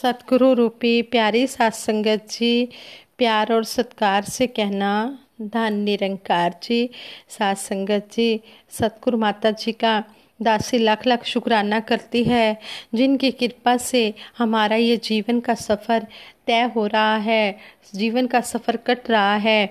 सतगुरु रूपी प्यारी सात संगत जी प्यार और सत्कार से कहना धन निरंकार जी सात संगत जी सतगुरु माता जी का दासी लाख लाख शुक्राना करती है जिनकी कृपा से हमारा ये जीवन का सफ़र तय हो रहा है जीवन का सफ़र कट रहा है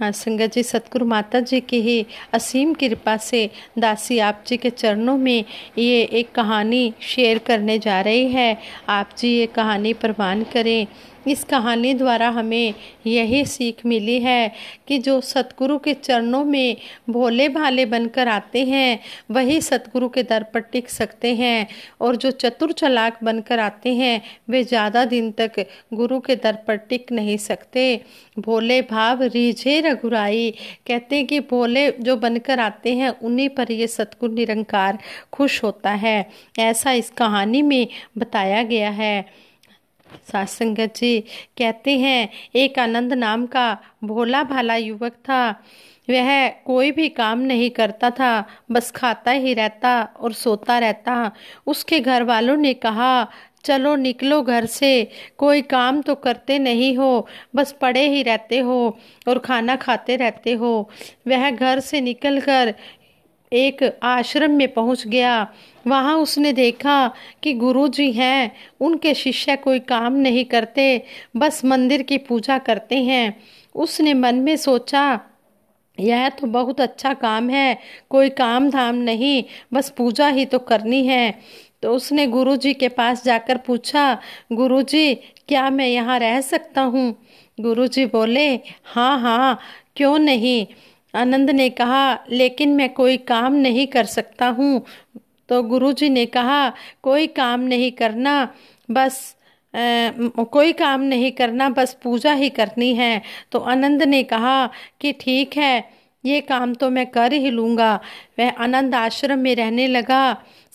हाँ संगत जी सतगुरु माता जी की ही असीम कृपा से दासी आप जी के चरणों में ये एक कहानी शेयर करने जा रही है आप जी ये कहानी प्रवान करें इस कहानी द्वारा हमें यही सीख मिली है कि जो सतगुरु के चरणों में भोले भाले बनकर आते हैं वही सतगुरु के दर पर टिक सकते हैं और जो चतुर चलाक बनकर आते हैं वे ज़्यादा दिन तक गुरु के दर पर टिक नहीं सकते भोले भाव रीझे रघुराई कहते हैं कि भोले जो बनकर आते हैं उन्हीं पर ये सतगुरु निरंकार खुश होता है ऐसा इस कहानी में बताया गया है सात संगत जी कहते हैं एक आनंद नाम का भोला भाला युवक था वह कोई भी काम नहीं करता था बस खाता ही रहता और सोता रहता उसके घर वालों ने कहा चलो निकलो घर से कोई काम तो करते नहीं हो बस पड़े ही रहते हो और खाना खाते रहते हो वह घर से निकलकर एक आश्रम में पहुंच गया वहां उसने देखा कि गुरु जी हैं उनके शिष्य कोई काम नहीं करते बस मंदिर की पूजा करते हैं उसने मन में सोचा यह तो बहुत अच्छा काम है कोई काम धाम नहीं बस पूजा ही तो करनी है तो उसने गुरु जी के पास जाकर पूछा गुरु जी क्या मैं यहाँ रह सकता हूँ गुरु जी बोले हाँ हाँ क्यों नहीं आनंद ने कहा लेकिन मैं कोई काम नहीं कर सकता हूँ तो गुरुजी ने कहा कोई काम नहीं करना बस आ, कोई काम नहीं करना बस पूजा ही करनी है तो आनंद ने कहा कि ठीक है ये काम तो मैं कर ही लूँगा वह आनंद आश्रम में रहने लगा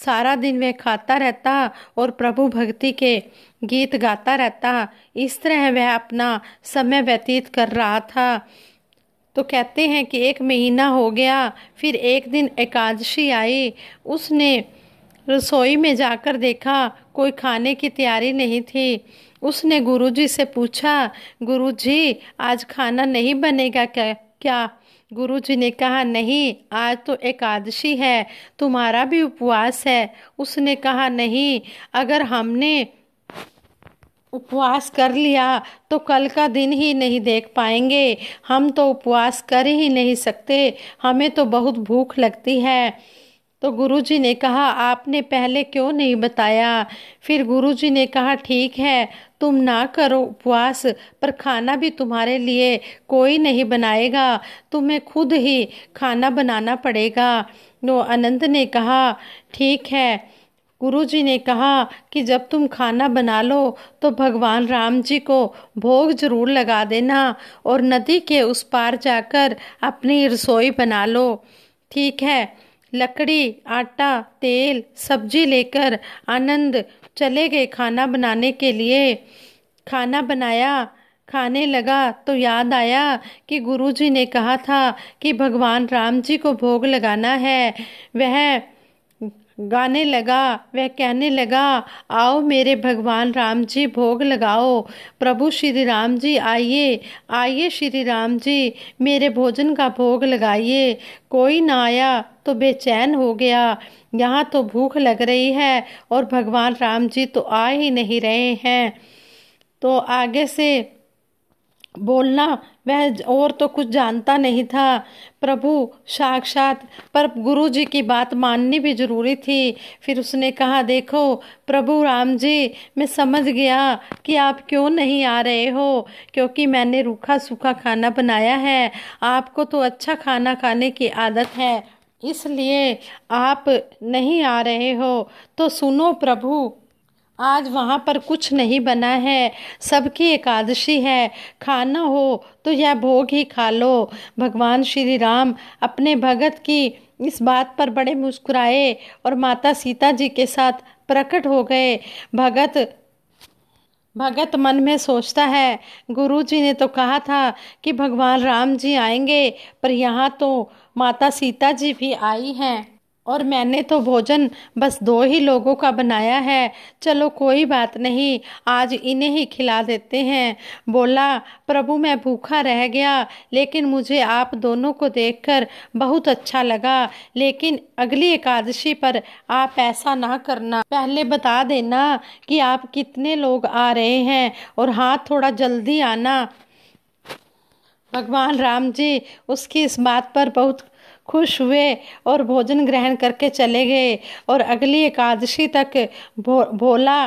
सारा दिन वह खाता रहता और प्रभु भक्ति के गीत गाता रहता इस तरह वह अपना समय व्यतीत कर रहा था तो कहते हैं कि एक महीना हो गया फिर एक दिन एकादशी आई उसने रसोई में जाकर देखा कोई खाने की तैयारी नहीं थी उसने गुरुजी से पूछा गुरुजी आज खाना नहीं बनेगा क्या क्या गुरुजी ने कहा नहीं आज तो एकादशी है तुम्हारा भी उपवास है उसने कहा नहीं अगर हमने उपवास कर लिया तो कल का दिन ही नहीं देख पाएंगे हम तो उपवास कर ही नहीं सकते हमें तो बहुत भूख लगती है तो गुरुजी ने कहा आपने पहले क्यों नहीं बताया फिर गुरुजी ने कहा ठीक है तुम ना करो उपवास पर खाना भी तुम्हारे लिए कोई नहीं बनाएगा तुम्हें खुद ही खाना बनाना पड़ेगा नो अनंत ने कहा ठीक है गुरुजी ने कहा कि जब तुम खाना बना लो तो भगवान राम जी को भोग जरूर लगा देना और नदी के उस पार जाकर अपनी रसोई बना लो ठीक है लकड़ी आटा तेल सब्जी लेकर आनंद चले गए खाना बनाने के लिए खाना बनाया खाने लगा तो याद आया कि गुरुजी ने कहा था कि भगवान राम जी को भोग लगाना है वह गाने लगा वह कहने लगा आओ मेरे भगवान राम जी भोग लगाओ प्रभु श्री राम जी आइए आइए श्री राम जी मेरे भोजन का भोग लगाइए कोई ना आया तो बेचैन हो गया यहाँ तो भूख लग रही है और भगवान राम जी तो आ ही नहीं रहे हैं तो आगे से बोलना वह और तो कुछ जानता नहीं था प्रभु साक्षात पर गुरु जी की बात माननी भी जरूरी थी फिर उसने कहा देखो प्रभु राम जी मैं समझ गया कि आप क्यों नहीं आ रहे हो क्योंकि मैंने रूखा सूखा खाना बनाया है आपको तो अच्छा खाना खाने की आदत है इसलिए आप नहीं आ रहे हो तो सुनो प्रभु आज वहाँ पर कुछ नहीं बना है सबकी एकादशी है खाना हो तो यह भोग ही खा लो भगवान श्री राम अपने भगत की इस बात पर बड़े मुस्कुराए और माता सीता जी के साथ प्रकट हो गए भगत भगत मन में सोचता है गुरु जी ने तो कहा था कि भगवान राम जी आएंगे पर यहाँ तो माता सीता जी भी आई हैं और मैंने तो भोजन बस दो ही लोगों का बनाया है चलो कोई बात नहीं आज इन्हें ही खिला देते हैं बोला प्रभु मैं भूखा रह गया लेकिन मुझे आप दोनों को देखकर बहुत अच्छा लगा लेकिन अगली एकादशी पर आप ऐसा ना करना पहले बता देना कि आप कितने लोग आ रहे हैं और हाँ थोड़ा जल्दी आना भगवान राम जी उसकी इस बात पर बहुत खुश हुए और भोजन ग्रहण करके चले गए और अगली एकादशी तक भो भोला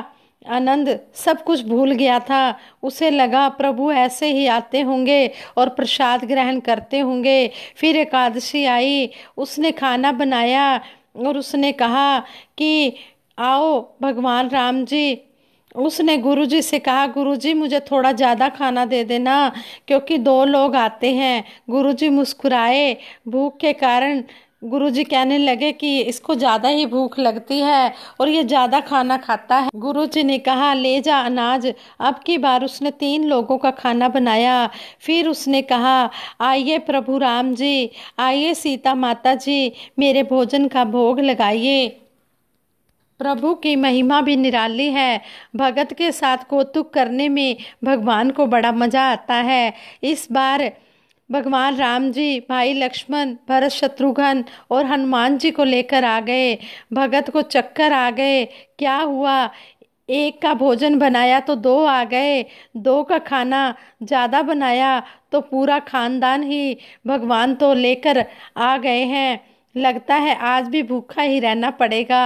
आनंद सब कुछ भूल गया था उसे लगा प्रभु ऐसे ही आते होंगे और प्रसाद ग्रहण करते होंगे फिर एकादशी आई उसने खाना बनाया और उसने कहा कि आओ भगवान राम जी उसने गुरुजी से कहा गुरुजी मुझे थोड़ा ज़्यादा खाना दे देना क्योंकि दो लोग आते हैं गुरुजी मुस्कुराए भूख के कारण गुरुजी कहने लगे कि इसको ज़्यादा ही भूख लगती है और ये ज़्यादा खाना खाता है गुरुजी ने कहा ले जा अनाज अब की बार उसने तीन लोगों का खाना बनाया फिर उसने कहा आइए प्रभु राम जी आइए सीता माता जी मेरे भोजन का भोग लगाइए प्रभु की महिमा भी निराली है भगत के साथ कौतुक करने में भगवान को बड़ा मज़ा आता है इस बार भगवान राम जी भाई लक्ष्मण भरत शत्रुघ्न और हनुमान जी को लेकर आ गए भगत को चक्कर आ गए क्या हुआ एक का भोजन बनाया तो दो आ गए दो का खाना ज़्यादा बनाया तो पूरा खानदान ही भगवान तो लेकर आ गए हैं लगता है आज भी भूखा ही रहना पड़ेगा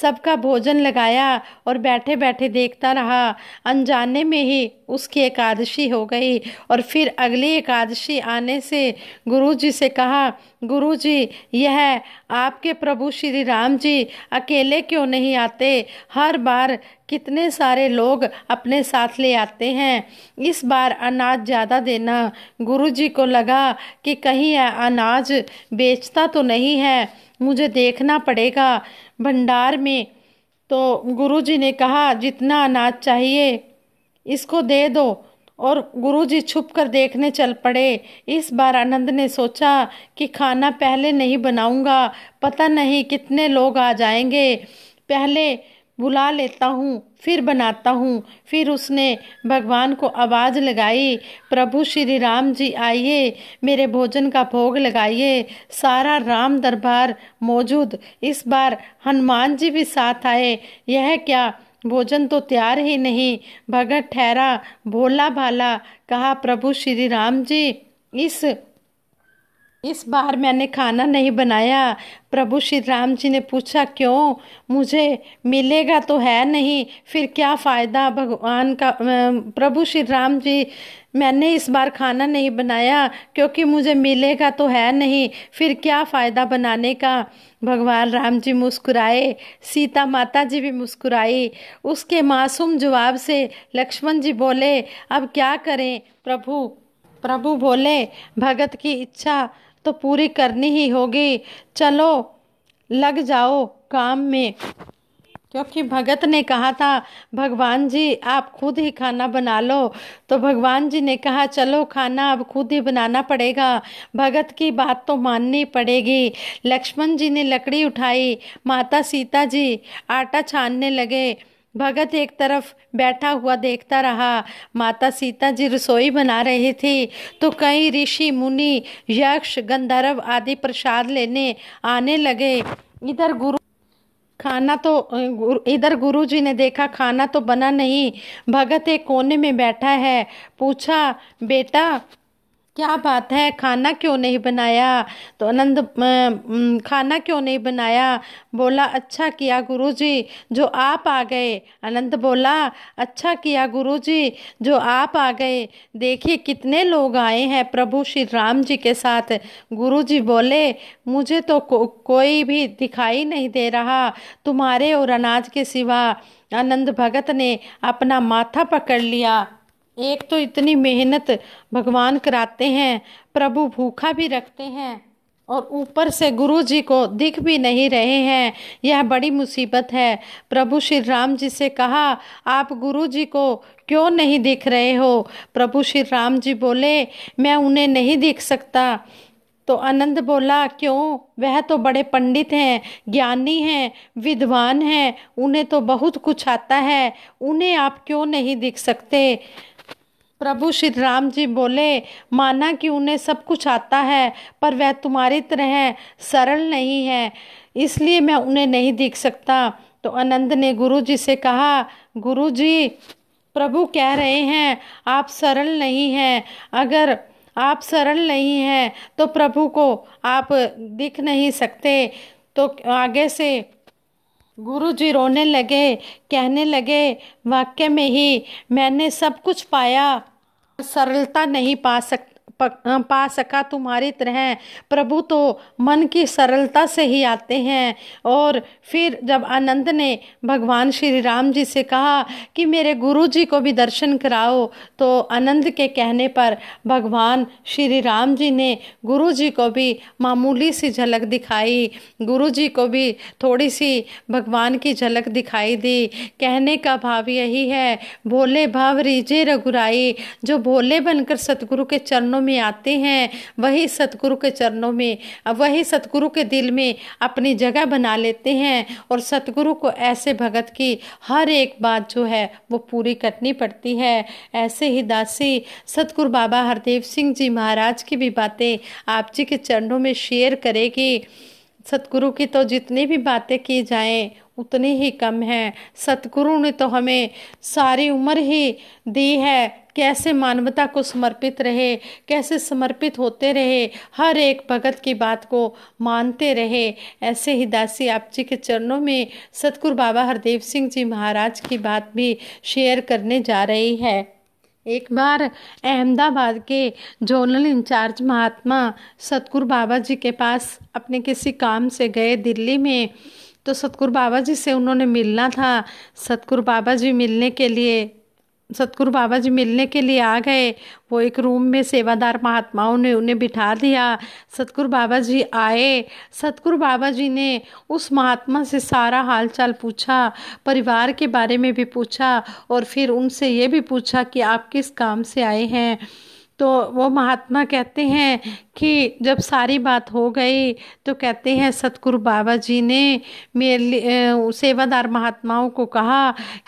सबका भोजन लगाया और बैठे बैठे देखता रहा अनजाने में ही उसकी एकादशी हो गई और फिर अगली एकादशी आने से गुरु जी से कहा गुरु जी यह आपके प्रभु श्री राम जी अकेले क्यों नहीं आते हर बार कितने सारे लोग अपने साथ ले आते हैं इस बार अनाज ज़्यादा देना गुरु जी को लगा कि कहीं अनाज बेचता तो नहीं है मुझे देखना पड़ेगा भंडार में तो गुरु जी ने कहा जितना अनाज चाहिए इसको दे दो और गुरुजी छुपकर देखने चल पड़े इस बार आनंद ने सोचा कि खाना पहले नहीं बनाऊंगा पता नहीं कितने लोग आ जाएंगे पहले बुला लेता हूँ फिर बनाता हूँ फिर उसने भगवान को आवाज़ लगाई प्रभु श्री राम जी आइए मेरे भोजन का भोग लगाइए सारा राम दरबार मौजूद इस बार हनुमान जी भी साथ आए यह क्या भोजन तो तैयार ही नहीं भगत ठहरा भोला भाला कहा प्रभु श्री राम जी इस इस बार मैंने खाना नहीं बनाया प्रभु श्री राम जी ने पूछा क्यों मुझे मिलेगा तो है नहीं फिर क्या फ़ायदा भगवान का प्रभु श्री राम जी मैंने इस बार खाना नहीं बनाया क्योंकि मुझे मिलेगा तो है नहीं फिर क्या फ़ायदा बनाने का भगवान राम जी मुस्कुराए सीता माता जी भी मुस्कुराई उसके मासूम जवाब से लक्ष्मण जी बोले अब क्या करें प्रभु प्रभु बोले भगत की इच्छा तो पूरी करनी ही होगी चलो लग जाओ काम में क्योंकि भगत ने कहा था भगवान जी आप खुद ही खाना बना लो तो भगवान जी ने कहा चलो खाना अब खुद ही बनाना पड़ेगा भगत की बात तो माननी पड़ेगी लक्ष्मण जी ने लकड़ी उठाई माता सीता जी आटा छानने लगे भगत एक तरफ बैठा हुआ देखता रहा माता सीता जी रसोई बना रही थी तो कई ऋषि मुनि यक्ष गंधर्व आदि प्रसाद लेने आने लगे इधर गुरु खाना तो इधर गुरु जी ने देखा खाना तो बना नहीं भगत एक कोने में बैठा है पूछा बेटा क्या बात है खाना क्यों नहीं बनाया तो आनंद खाना क्यों नहीं बनाया बोला अच्छा किया गुरुजी जो आप आ गए आनंद बोला अच्छा किया गुरुजी जो आप आ गए देखिए कितने लोग आए हैं प्रभु श्री राम जी के साथ गुरुजी बोले मुझे तो को, कोई भी दिखाई नहीं दे रहा तुम्हारे और अनाज के सिवा आनंद भगत ने अपना माथा पकड़ लिया एक तो इतनी मेहनत भगवान कराते हैं प्रभु भूखा भी रखते हैं और ऊपर से गुरु जी को दिख भी नहीं रहे हैं यह बड़ी मुसीबत है प्रभु श्री राम जी से कहा आप गुरु जी को क्यों नहीं दिख रहे हो प्रभु श्री राम जी बोले मैं उन्हें नहीं दिख सकता तो आनंद बोला क्यों वह तो बड़े पंडित हैं ज्ञानी हैं विद्वान हैं उन्हें तो बहुत कुछ आता है उन्हें आप क्यों नहीं दिख सकते प्रभु श्री राम जी बोले माना कि उन्हें सब कुछ आता है पर वह तुम्हारी तरह सरल नहीं है इसलिए मैं उन्हें नहीं दिख सकता तो आनंद ने गुरु जी से कहा गुरु जी प्रभु कह रहे हैं आप सरल नहीं हैं अगर आप सरल नहीं हैं तो प्रभु को आप दिख नहीं सकते तो आगे से गुरु जी रोने लगे कहने लगे वाक्य में ही मैंने सब कुछ पाया सरलता नहीं पा सकता पा सका तुम्हारी तरह प्रभु तो मन की सरलता से ही आते हैं और फिर जब आनंद ने भगवान श्री राम जी से कहा कि मेरे गुरु जी को भी दर्शन कराओ तो आनंद के कहने पर भगवान श्री राम जी ने गुरु जी को भी मामूली सी झलक दिखाई गुरु जी को भी थोड़ी सी भगवान की झलक दिखाई दी कहने का भाव यही है भोले भाव रीजे रघुराई जो भोले बनकर सतगुरु के चरणों में में आते हैं वही सतगुरु के चरणों में वही सतगुरु के दिल में अपनी जगह बना लेते हैं और सतगुरु को ऐसे भगत की हर एक बात जो है वो पूरी करनी पड़ती है ऐसे ही दासी सतगुरु बाबा हरदेव सिंह जी महाराज की भी बातें आप जी के चरणों में शेयर करेगी सतगुरु की तो जितनी भी बातें की जाएं उतनी ही कम है सतगुरु ने तो हमें सारी उम्र ही दी है कैसे मानवता को समर्पित रहे कैसे समर्पित होते रहे हर एक भगत की बात को मानते रहे ऐसे ही दासी आप जी के चरणों में सतगुरु बाबा हरदेव सिंह जी महाराज की बात भी शेयर करने जा रही है एक बार अहमदाबाद के जोनल इंचार्ज महात्मा सतगुरु बाबा जी के पास अपने किसी काम से गए दिल्ली में तो सतगुरु बाबा जी से उन्होंने मिलना था सतगुरु बाबा जी मिलने के लिए सतगुरु बाबा जी मिलने के लिए आ गए वो एक रूम में सेवादार महात्माओं ने उन्हें बिठा दिया सतगुरु बाबा जी आए सतगुरु बाबा जी ने उस महात्मा से सारा हालचाल पूछा परिवार के बारे में भी पूछा और फिर उनसे ये भी पूछा कि आप किस काम से आए हैं तो वो महात्मा कहते हैं कि जब सारी बात हो गई तो कहते हैं सतगुरु बाबा जी ने मेरे सेवादार महात्माओं को कहा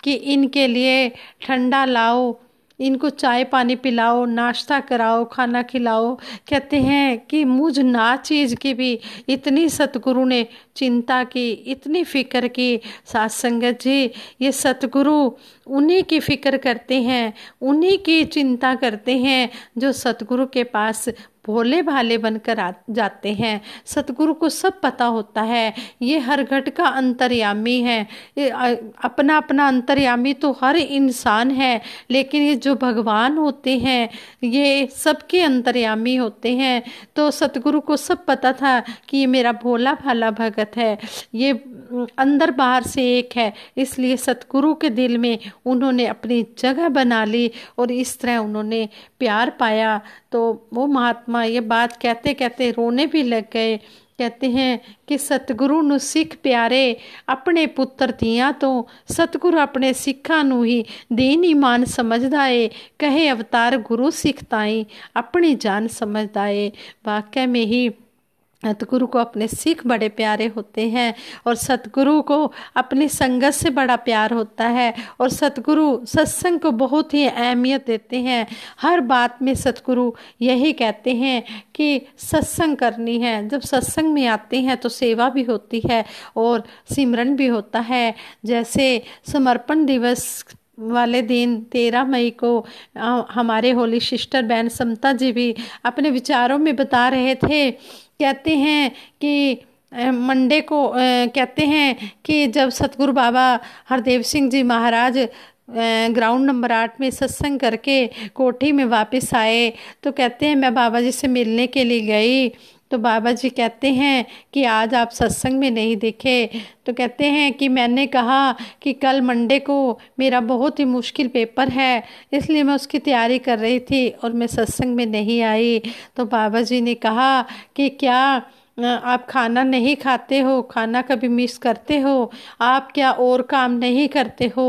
कि इनके लिए ठंडा लाओ इनको चाय पानी पिलाओ नाश्ता कराओ खाना खिलाओ कहते हैं कि मुझ ना चीज़ की भी इतनी सतगुरु ने चिंता की इतनी फिक्र की सात संगत जी ये सतगुरु उन्हीं की फिक्र करते हैं उन्हीं की चिंता करते हैं जो सतगुरु के पास भोले भाले बनकर आ जाते हैं सतगुरु को सब पता होता है ये हर घट का अंतर्यामी है अपना अपना अंतर्यामी तो हर इंसान है लेकिन ये जो भगवान होते हैं ये सबके अंतर्यामी होते हैं तो सतगुरु को सब पता था कि ये मेरा भोला भाला भगत है ये अंदर बाहर से एक है इसलिए सतगुरु के दिल में उन्होंने अपनी जगह बना ली और इस तरह उन्होंने प्यार पाया तो वो महात्मा आत्मा ये बात कहते कहते रोने भी लग गए कहते हैं कि सतगुरु न सिख प्यारे अपने पुत्र तिया तो सतगुरु अपने सिखा ही दीन ईमान समझदा है कहे अवतार गुरु सिख ताई अपनी जान समझदा है वाकई में ही सतगुरु को अपने सिख बड़े प्यारे होते हैं और सतगुरु को अपनी संगत से बड़ा प्यार होता है और सतगुरु सत्संग को बहुत ही अहमियत देते हैं हर बात में सतगुरु यही कहते हैं कि सत्संग करनी है जब सत्संग में आते हैं तो सेवा भी होती है और सिमरन भी होता है जैसे समर्पण दिवस वाले दिन तेरह मई को हमारे होली सिस्टर बहन समता जी भी अपने विचारों में बता रहे थे कहते हैं कि मंडे को कहते हैं कि जब सतगुरु बाबा हरदेव सिंह जी महाराज ग्राउंड नंबर आठ में सत्संग करके कोठी में वापस आए तो कहते हैं मैं बाबा जी से मिलने के लिए गई तो बाबा जी कहते हैं कि आज आप सत्संग में नहीं देखे तो कहते हैं कि मैंने कहा कि कल मंडे को मेरा बहुत ही मुश्किल पेपर है इसलिए मैं उसकी तैयारी कर रही थी और मैं सत्संग में नहीं आई तो बाबा जी ने कहा कि क्या आप खाना नहीं खाते हो खाना कभी मिस करते हो आप क्या और काम नहीं करते हो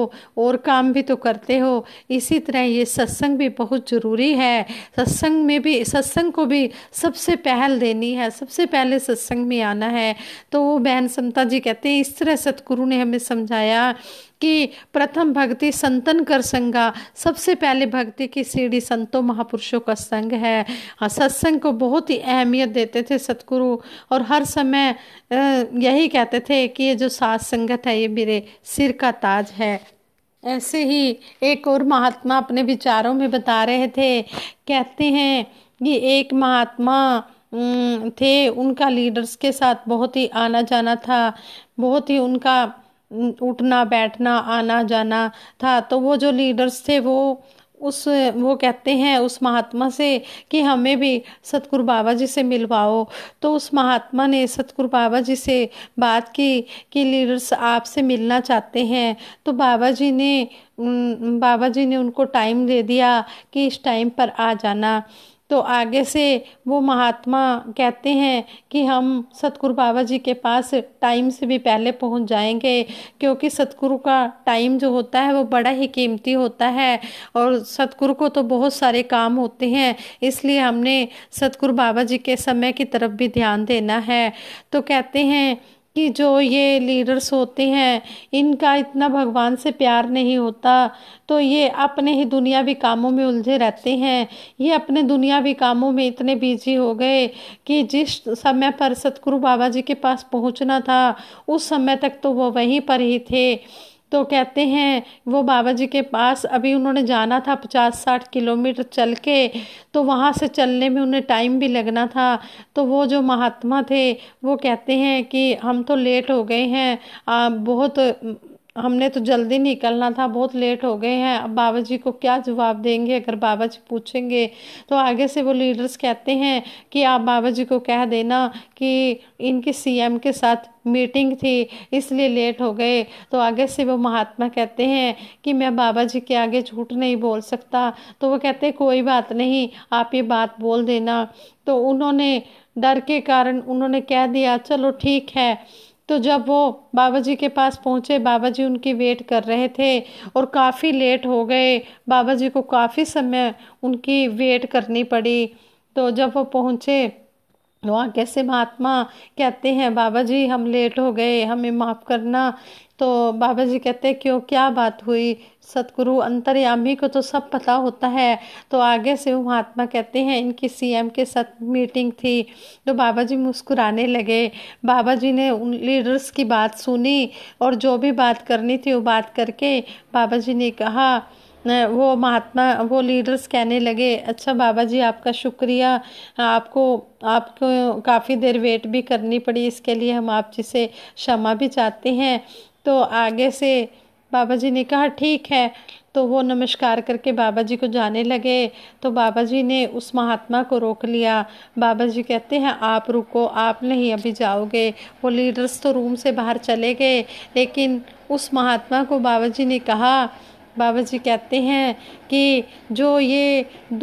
और काम भी तो करते हो इसी तरह ये सत्संग भी बहुत ज़रूरी है सत्संग में भी सत्संग को भी सबसे पहल देनी है सबसे पहले सत्संग में आना है तो वो बहन समता जी कहते हैं इस तरह सतगुरु ने हमें समझाया कि प्रथम भक्ति संतन कर संगा सबसे पहले भक्ति की सीढ़ी संतों महापुरुषों का संग है हाँ, सत्संग को बहुत ही अहमियत देते थे सतगुरु और हर समय यही कहते थे कि ये जो सात संगत है ये मेरे सिर का ताज है ऐसे ही एक और महात्मा अपने विचारों में बता रहे थे कहते हैं कि एक महात्मा थे उनका लीडर्स के साथ बहुत ही आना जाना था बहुत ही उनका उठना बैठना आना जाना था तो वो जो लीडर्स थे वो उस वो कहते हैं उस महात्मा से कि हमें भी सतगुरु बाबा जी से मिलवाओ तो उस महात्मा ने सतगुरु बाबा जी से बात की कि लीडर्स आपसे मिलना चाहते हैं तो बाबा जी ने बाबा जी ने उनको टाइम दे दिया कि इस टाइम पर आ जाना तो आगे से वो महात्मा कहते हैं कि हम सतगुरु बाबा जी के पास टाइम से भी पहले पहुंच जाएंगे क्योंकि सतगुरु का टाइम जो होता है वो बड़ा ही कीमती होता है और सतगुरु को तो बहुत सारे काम होते हैं इसलिए हमने सतगुरु बाबा जी के समय की तरफ भी ध्यान देना है तो कहते हैं कि जो ये लीडर्स होते हैं इनका इतना भगवान से प्यार नहीं होता तो ये अपने ही दुनियावी कामों में उलझे रहते हैं ये अपने दुनियावी कामों में इतने बिजी हो गए कि जिस समय पर सतगुरु बाबा जी के पास पहुंचना था उस समय तक तो वो वहीं पर ही थे तो कहते हैं वो बाबा जी के पास अभी उन्होंने जाना था पचास साठ किलोमीटर चल के तो वहाँ से चलने में उन्हें टाइम भी लगना था तो वो जो महात्मा थे वो कहते हैं कि हम तो लेट हो गए हैं आ, बहुत हमने तो जल्दी निकलना था बहुत लेट हो गए हैं अब बाबा जी को क्या जवाब देंगे अगर बाबा जी पूछेंगे तो आगे से वो लीडर्स कहते हैं कि आप बाबा जी को कह देना कि इनके सीएम के साथ मीटिंग थी इसलिए लेट हो गए तो आगे से वो महात्मा कहते हैं कि मैं बाबा जी के आगे झूठ नहीं बोल सकता तो वो कहते कोई बात नहीं आप ये बात बोल देना तो उन्होंने डर के कारण उन्होंने कह दिया चलो ठीक है तो जब वो बाबा जी के पास पहुँचे बाबा जी उनकी वेट कर रहे थे और काफ़ी लेट हो गए बाबा जी को काफ़ी समय उनकी वेट करनी पड़ी तो जब वो पहुँचे वहाँ कैसे महात्मा कहते हैं बाबा जी हम लेट हो गए हमें माफ़ करना तो बाबा जी कहते हैं क्यों क्या बात हुई सतगुरु अंतर्यामी को तो सब पता होता है तो आगे से वो महात्मा कहते हैं इनकी सीएम के साथ मीटिंग थी तो बाबा जी मुस्कुराने लगे बाबा जी ने उन लीडर्स की बात सुनी और जो भी बात करनी थी वो बात करके बाबा जी ने कहा वो महात्मा वो लीडर्स कहने लगे अच्छा बाबा जी आपका शुक्रिया आपको आपको काफ़ी देर वेट भी करनी पड़ी इसके लिए हम आप जी से क्षमा भी चाहते हैं तो आगे से बाबा जी ने कहा ठीक है तो वो नमस्कार करके बाबा जी को जाने लगे तो बाबा जी ने उस महात्मा को रोक लिया बाबा जी कहते हैं आप रुको आप नहीं अभी जाओगे वो लीडर्स तो रूम से बाहर चले गए लेकिन उस महात्मा को बाबा जी ने कहा बाबा जी कहते हैं कि जो ये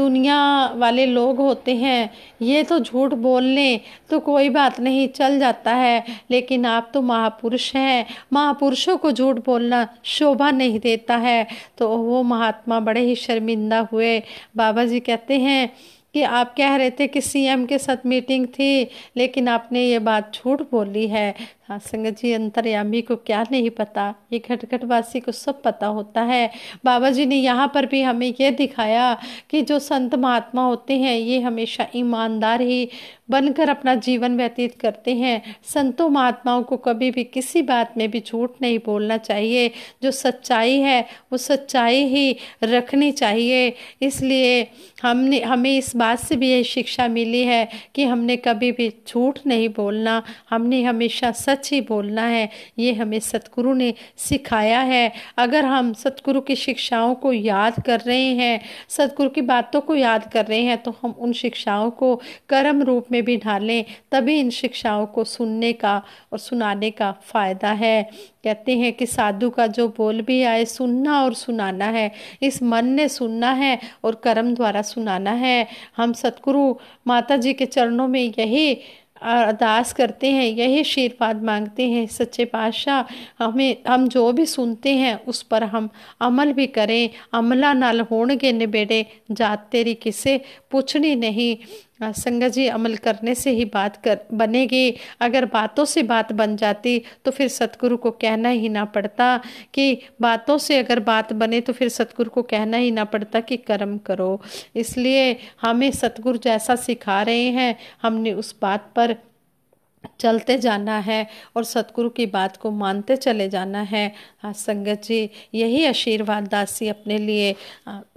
दुनिया वाले लोग होते हैं ये तो झूठ बोल लें तो कोई बात नहीं चल जाता है लेकिन आप तो महापुरुष हैं महापुरुषों को झूठ बोलना शोभा नहीं देता है तो वो महात्मा बड़े ही शर्मिंदा हुए बाबा जी कहते हैं कि आप कह रहे थे कि सीएम के साथ मीटिंग थी लेकिन आपने ये बात झूठ बोली है हाँ संगत जी अंतर्यामी को क्या नहीं पता ये घटघटवासी को सब पता होता है बाबा जी ने यहाँ पर भी हमें यह दिखाया कि जो संत महात्मा होते हैं ये हमेशा ईमानदार ही बनकर अपना जीवन व्यतीत करते हैं संतों महात्माओं को कभी भी किसी बात में भी झूठ नहीं बोलना चाहिए जो सच्चाई है वो सच्चाई ही रखनी चाहिए इसलिए हमने हमें इस बात से भी यही शिक्षा मिली है कि हमने कभी भी झूठ नहीं बोलना हमने हमेशा सच सच ही बोलना है ये हमें सतगुरु ने सिखाया है अगर हम सतगुरु की शिक्षाओं को याद कर रहे हैं सतगुरु की बातों को याद कर रहे हैं तो हम उन शिक्षाओं को कर्म रूप में भी ढालें तभी इन शिक्षाओं को सुनने का और सुनाने का फ़ायदा है कहते हैं कि साधु का जो बोल भी आए सुनना और सुनाना है इस मन ने सुनना है और कर्म द्वारा सुनाना है हम सतगुरु माता जी के चरणों में यही अरदास करते हैं यही आशीर्वाद मांगते हैं सच्चे पातशाह हमें हम जो भी सुनते हैं उस पर हम अमल भी करें अमला नाल होणगे ने जात तेरी किसे पूछनी नहीं संगत जी अमल करने से ही बात कर बनेगी अगर बातों से बात बन जाती तो फिर सतगुरु को कहना ही ना पड़ता कि बातों से अगर बात बने तो फिर सतगुरु को कहना ही ना पड़ता कि कर्म करो इसलिए हमें सतगुरु जैसा सिखा रहे हैं हमने उस बात पर चलते जाना है और सतगुरु की बात को मानते चले जाना है हाँ संगत जी यही आशीर्वाद दासी अपने लिए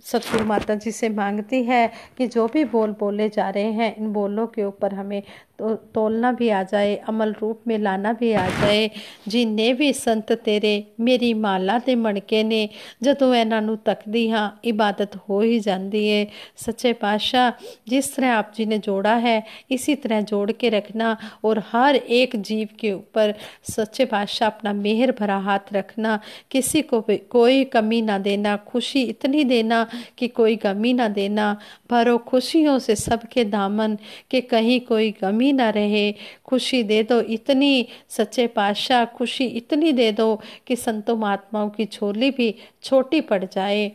सतगुरु माता जी से मांगती है कि जो भी बोल बोले जा रहे हैं इन बोलों के ऊपर हमें तो तोलना भी आ जाए अमल रूप में लाना भी आ जाए जिन्हें भी संत तेरे मेरी माला दे मणके ने जो इन्हों ਨੂੰ हाँ इबादत हो ही जाती है सच्चे ਸੱਚੇ जिस तरह आप जी ने जोड़ा है इसी तरह जोड़ के रखना और हर एक जीव के ऊपर सच्चे पातशाह अपना मेहर भरा हाथ रखना किसी को भी कोई कमी ना देना खुशी इतनी देना कि कोई कमी ना देना भरो खुशियों से सबके दामन के कहीं कोई कमी कमी ना रहे खुशी दे दो इतनी सच्चे पातशाह खुशी इतनी दे दो कि संतो महात्माओं की छोली भी छोटी पड़ जाए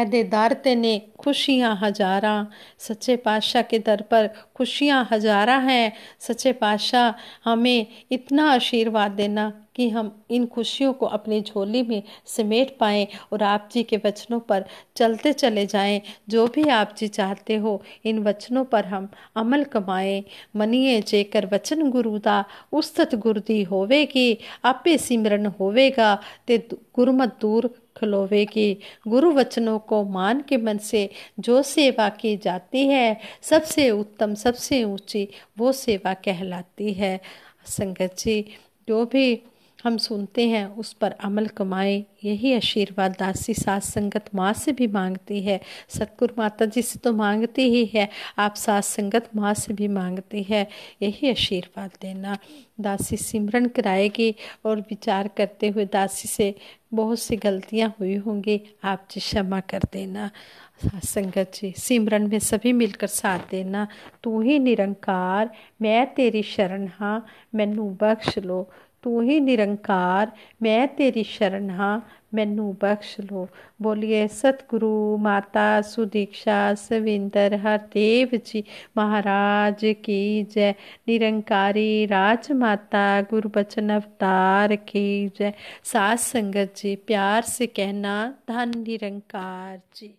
ऐदे दर ने खुशियाँ हजारा सच्चे पातशाह के दर पर खुशियाँ हजारा हैं सच्चे पातशाह हमें इतना आशीर्वाद देना कि हम इन खुशियों को अपनी झोली में समेट पाएँ और आप जी के वचनों पर चलते चले जाएं जो भी आप जी चाहते हो इन वचनों पर हम अमल कमाएं मनिए जेकर वचन गुरुदा उस्तत गुरुदी होवेगी आपे सिमरन होवेगा ते गुरमत दूर खलोवेगी गुरु वचनों को मान के मन से जो सेवा की जाती है सबसे उत्तम सबसे ऊंची वो सेवा कहलाती है संगत जी जो भी हम सुनते हैं उस पर अमल कमाएं यही आशीर्वाद दासी सास संगत माँ से भी मांगती है सतगुरु माता जी से तो मांगती ही है आप सास संगत माँ से भी मांगती है यही आशीर्वाद देना दासी सिमरन कराएगी और विचार करते हुए दासी से बहुत सी गलतियाँ हुई होंगी आप जी क्षमा कर देना संगत जी सिमरन में सभी मिलकर साथ देना तू ही निरंकार मैं तेरी शरण हाँ मैनू बख्श लो ਤੂੰ ਹੀ ਨਿਰੰਕਾਰ ਮੈਂ ਤੇਰੀ ਸ਼ਰਨ ਹਾਂ ਮੈਨੂੰ ਬਖਸ਼ ਲੋ ਬੋਲੀਏ ਸਤਿਗੁਰੂ ਮਾਤਾ ਸੁਦੀਕਸ਼ਾ ਸਵਿੰਦਰ ਹਰਦੇਵ ਜੀ ਮਹਾਰਾਜ ਕੀ ਜੈ ਨਿਰੰਕਾਰੀ ਰਾਜ ਮਾਤਾ ਗੁਰਬਚਨ ਅਵਤਾਰ ਕੀ ਜੈ ਸਾਧ ਸੰਗਤ ਜੀ प्यार से कहना धन निरंकार जी